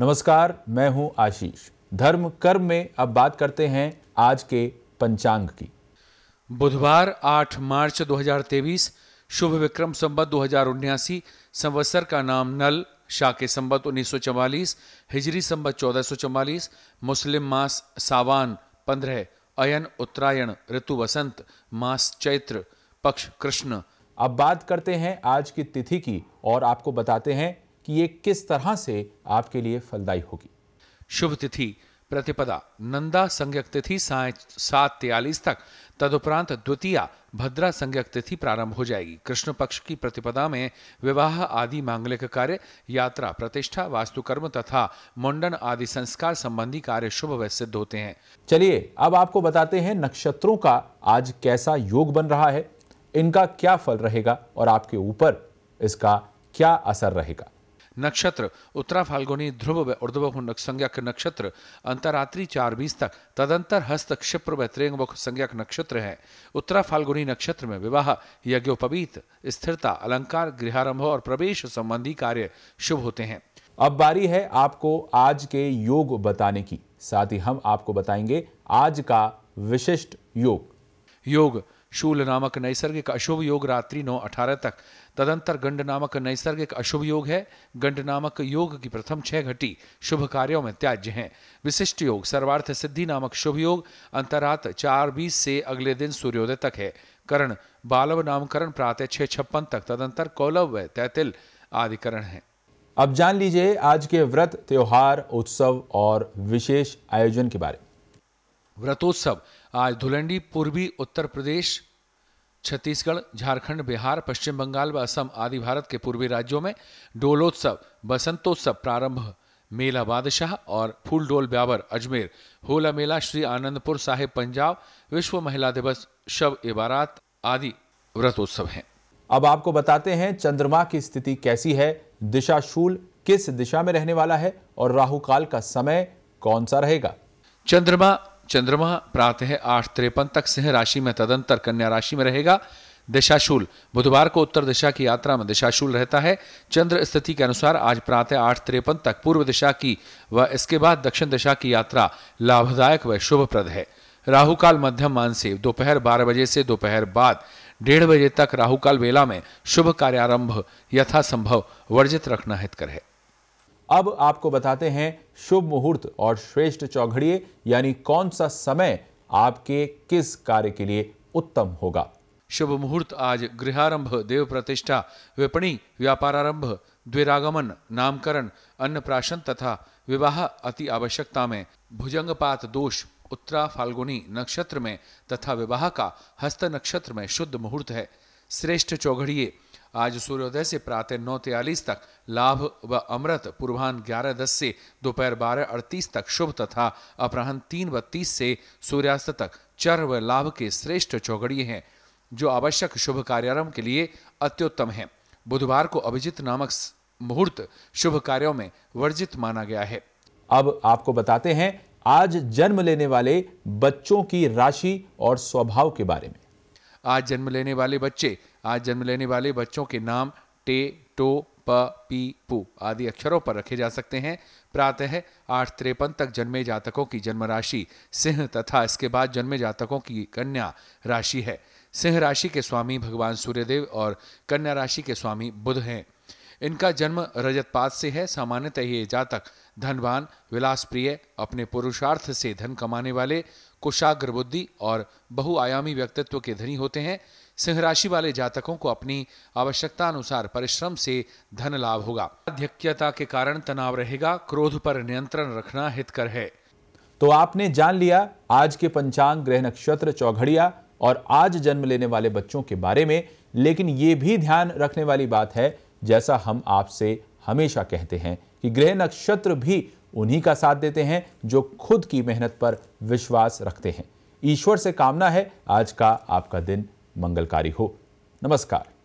नमस्कार मैं हूं आशीष धर्म कर्म में अब बात करते हैं आज के पंचांग की बुधवार 8 मार्च 2023 शुभ विक्रम संबत दो हजार संवत्सर का नाम नल शाह के संबत 1944 हिजरी संबत 1444 मुस्लिम मास सावान 15 अयन उत्तरायण ऋतु वसंत मास चैत्र पक्ष कृष्ण अब बात करते हैं आज की तिथि की और आपको बताते हैं कि ये किस तरह से आपके लिए फलदायी होगी शुभ तिथि प्रतिपदा नंदा संज्ञक तिथि साय सात तेलीस तक तदुपरांत द्वितीया भद्रा संज्ञक तिथि प्रारंभ हो जाएगी कृष्ण पक्ष की प्रतिपदा में विवाह आदि मांगलिक कार्य यात्रा प्रतिष्ठा वास्तुकर्म तथा मुंडन आदि संस्कार संबंधी कार्य शुभ व सिद्ध होते हैं चलिए अब आपको बताते हैं नक्षत्रों का आज कैसा योग बन रहा है इनका क्या फल रहेगा और आपके ऊपर इसका क्या असर रहेगा नक्षत्र उत्तरा फाल्गुनी ध्रुव व उर्दवमुख संज्ञक नक्षत्र अंतरात्रि चार बीस तक तदंतर हस्त क्षिप्र व त्रेंगमुख संज्ञक नक्षत्र है उत्तरा फाल्गुनी नक्षत्र में विवाह यज्ञोपवीत स्थिरता अलंकार गृहारंभ और प्रवेश संबंधी कार्य शुभ होते हैं अब बारी है आपको आज के योग बताने की साथ ही हम आपको बताएंगे आज का विशिष्ट योग योग शूल नामक नैसर्गिक अशुभ योग रात्रि नौ अठारह तक तदंतर गंड नामक नैसर्गिक अशुभ योग है गंड नामक योग की प्रथम छह घटी शुभ कार्यों में त्याज्य हैं विशिष्ट योग सर्वार्थ सिद्धि नामक शुभ योग अंतरात चार बीस से अगले दिन सूर्योदय तक है करण बालव नामकरण प्रातः छह छप्पन तक तदंतर कौलव व तैतिल आदि करण है अब जान लीजिए आज के व्रत त्योहार उत्सव और विशेष आयोजन के बारे व्रतोत्सव आज धुलंडी पूर्वी उत्तर प्रदेश छत्तीसगढ़ झारखंड बिहार पश्चिम बंगाल व असम आदि भारत के पूर्वी राज्यों में डोलोत्सव बसंतोत्सव प्रारंभ मेला बादशाह और डोल ब्यावर अजमेर होला मेला श्री आनंदपुर साहिब पंजाब विश्व महिला दिवस शब इबारात आदि व्रतोत्सव हैं अब आपको बताते हैं चंद्रमा की स्थिति कैसी है दिशा शूल किस दिशा में रहने वाला है और राहु काल का समय कौन सा रहेगा चंद्रमा चंद्रमा प्रातः आठ त्रेपन तक सिंह राशि में तदंतर कन्या राशि में रहेगा दिशाशूल बुधवार को उत्तर दिशा की यात्रा में दिशाशूल रहता है चंद्र स्थिति के अनुसार आज प्रातः आठ त्रेपन तक पूर्व दिशा की व इसके बाद दक्षिण दिशा की यात्रा लाभदायक व शुभप्रद है राहु काल मध्यम से दोपहर बारह बजे से दोपहर बाद डेढ़ बजे तक राहु काल वेला में शुभ कार्यारंभ यथासंभव वर्जित रखना हितकर है अब आपको बताते हैं शुभ मुहूर्त और श्रेष्ठ चौघड़िए यानी कौन सा समय आपके किस कार्य के लिए उत्तम होगा शुभ मुहूर्त आज गृहारंभ देव प्रतिष्ठा विपणी व्यापारारंभ द्विरागमन नामकरण अन्न प्राशन तथा विवाह अति आवश्यकता में भुजंगपात दोष उत्तरा फाल्गुनी नक्षत्र में तथा विवाह का हस्त नक्षत्र में शुद्ध मुहूर्त है श्रेष्ठ चौघड़िए आज सूर्योदय से प्रातः नौ तेलीस तक लाभ व अमृत पूर्वान्ह ग्यारह दस से दोपहर बारह अड़तीस तक शुभ तथा अपराहन तीन व तीस से सूर्यास्त तक चर व लाभ के श्रेष्ठ चौगड़िए हैं जो आवश्यक शुभ कार्यारंभ के लिए अत्योत्तम है बुधवार को अभिजीत नामक मुहूर्त शुभ कार्यों में वर्जित माना गया है अब आपको बताते हैं आज जन्म लेने वाले बच्चों की राशि और स्वभाव के बारे में आज जन्म लेने वाले बच्चे आज जन्म लेने वाले बच्चों के नाम टे टो प पी पू आदि अक्षरों पर रखे जा सकते हैं प्रातः आठ त्रेपन तक जन्मे जातकों की जन्म राशि सिंह तथा इसके बाद जन्मे जातकों की कन्या राशि है सिंह राशि के स्वामी भगवान सूर्यदेव और कन्या राशि के स्वामी बुध हैं इनका जन्म रजतपात से है सामान्यतः ये जातक धनवान विलास प्रिय अपने पुरुषार्थ से धन कमाने वाले कुशाग्र बुद्धि और बहुआयामी व्यक्तित्व के धनी होते हैं सिंह राशि वाले जातकों को अपनी आवश्यकता अनुसार परिश्रम से धन लाभ होगा अध्यक्षता के कारण तनाव रहेगा क्रोध पर नियंत्रण रखना हितकर है तो आपने जान लिया आज के पंचांग ग्रह नक्षत्र चौघड़िया और आज जन्म लेने वाले बच्चों के बारे में लेकिन ये भी ध्यान रखने वाली बात है जैसा हम आपसे हमेशा कहते हैं कि ग्रह नक्षत्र भी उन्हीं का साथ देते हैं जो खुद की मेहनत पर विश्वास रखते हैं ईश्वर से कामना है आज का आपका दिन मंगलकारी हो नमस्कार